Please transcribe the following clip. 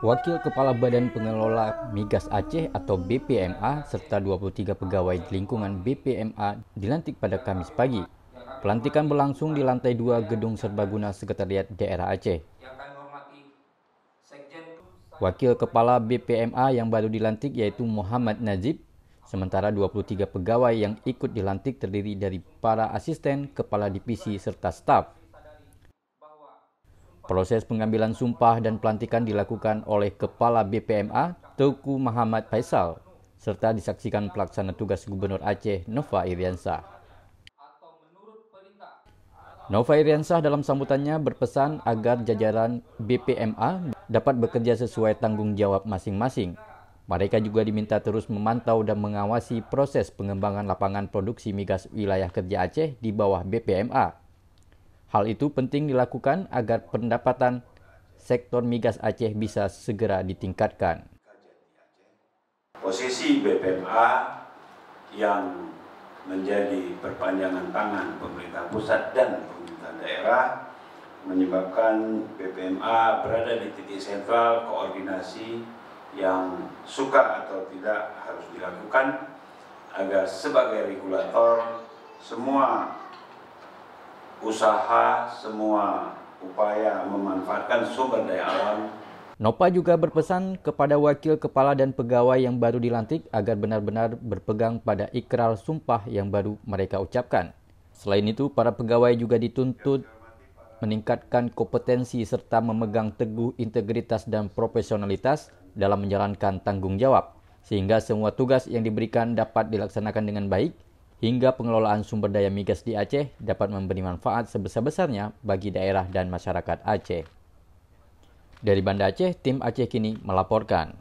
Wakil Kepala Badan Pengelola Migas Aceh atau BPMA serta 23 pegawai lingkungan BPMA dilantik pada Kamis pagi. Pelantikan berlangsung di lantai 2 Gedung Serbaguna Sekretariat Daerah Aceh. Wakil Kepala BPMA yang baru dilantik yaitu Muhammad Najib, sementara 23 pegawai yang ikut dilantik terdiri dari para asisten, kepala divisi, serta staf. Proses pengambilan sumpah dan pelantikan dilakukan oleh Kepala BPMA Tuku Muhammad Faisal serta disaksikan pelaksana tugas Gubernur Aceh Nova Iriansyah. Nova Iriansyah dalam sambutannya berpesan agar jajaran BPMA dapat bekerja sesuai tanggung jawab masing-masing. Mereka juga diminta terus memantau dan mengawasi proses pengembangan lapangan produksi migas wilayah kerja Aceh di bawah BPMA Hal itu penting dilakukan agar pendapatan sektor migas Aceh bisa segera ditingkatkan. Posisi BPMA yang menjadi perpanjangan tangan pemerintah pusat dan pemerintah daerah menyebabkan BPMA berada di titik sentral koordinasi yang suka atau tidak harus dilakukan agar sebagai regulator semua usaha semua upaya memanfaatkan sumber daya alam. Nopa juga berpesan kepada wakil kepala dan pegawai yang baru dilantik agar benar-benar berpegang pada ikrar sumpah yang baru mereka ucapkan. Selain itu, para pegawai juga dituntut meningkatkan kompetensi serta memegang teguh integritas dan profesionalitas dalam menjalankan tanggung jawab, sehingga semua tugas yang diberikan dapat dilaksanakan dengan baik hingga pengelolaan sumber daya migas di Aceh dapat memberi manfaat sebesar-besarnya bagi daerah dan masyarakat Aceh. Dari Banda Aceh, tim Aceh kini melaporkan.